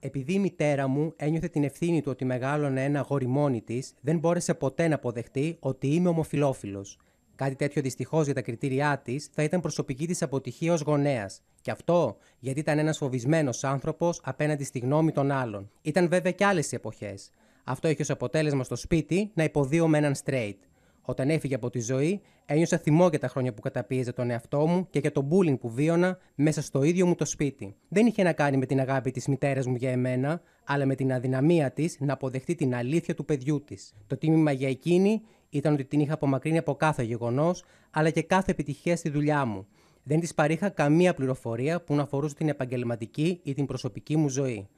Επειδή η μητέρα μου ένιωθε την ευθύνη του ότι μεγάλωνε ένα αγόρι μόνη της, δεν μπόρεσε ποτέ να αποδεχτεί ότι είμαι ομοφυλόφιλος. Κάτι τέτοιο δυστυχώς για τα κριτήριά της θα ήταν προσωπική της αποτυχία ως γονέας. Και αυτό γιατί ήταν ένας φοβισμένος άνθρωπος απέναντι στη γνώμη των άλλων. Ήταν βέβαια και άλλες οι εποχές. Αυτό είχε ως αποτέλεσμα στο σπίτι να υποδίω με έναν straight. Όταν έφυγε από τη ζωή, ένιωσα θυμό για τα χρόνια που καταπίεζε τον εαυτό μου και για το bullying που βίωνα μέσα στο ίδιο μου το σπίτι. Δεν είχε να κάνει με την αγάπη της μητέρας μου για εμένα, αλλά με την αδυναμία της να αποδεχτεί την αλήθεια του παιδιού της. Το τίμημα για εκείνη ήταν ότι την είχα απομακρύνει από κάθε γεγονός, αλλά και κάθε επιτυχία στη δουλειά μου. Δεν της παρήχα καμία πληροφορία που να αφορούσε την επαγγελματική ή την προσωπική μου ζωή.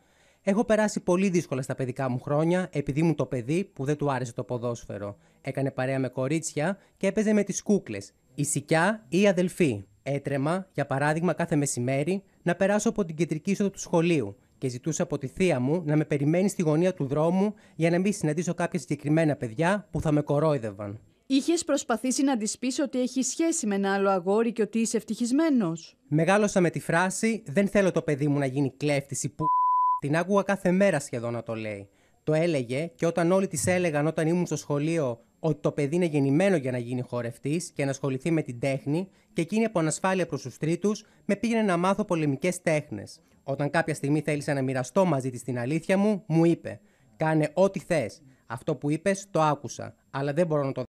Έχω περάσει πολύ δύσκολα στα παιδικά μου χρόνια επειδή μου το παιδί που δεν του άρεσε το ποδόσφαιρο. Έκανε παρέα με κορίτσια και έπαιζε με τις κούκλες, η σικιά ή η αδελφή. Έτρεμα, για παράδειγμα, κάθε μεσημέρι να περάσω από την κεντρική είσοδο του σχολείου και ζητούσα από τη θεία μου να με περιμένει στη γωνία του δρόμου για να μην συναντήσω κάποια συγκεκριμένα παιδιά που θα με κορόιδευαν. Είχες προσπαθήσει να της πεις ότι έχει σχέση με ένα άλλο αγόρι και ότι είσαι ευτυχισμένος. Μεγάλωσα με τη φράση Δεν θέλω το παιδί μου να γίνει κλέφτης ή που την άκουγα κάθε μέρα σχεδόν να το λέει. Το έλεγε και όταν όλοι της έλεγαν όταν ήμουν στο σχολείο ότι το παιδί είναι γεννημένο για να γίνει χορευτής και να ασχοληθεί με την τέχνη, και εκείνη από ανασφάλεια προς τους τρίτους με πήγαινε να μάθω πολεμικές τέχνες. Όταν κάποια στιγμή θέλησα να μοιραστώ μαζί της την αλήθεια μου, μου είπε: Κάνε ό,τι θες. Αυτό που είπες, το άκουσα, αλλά δεν μπορώ να το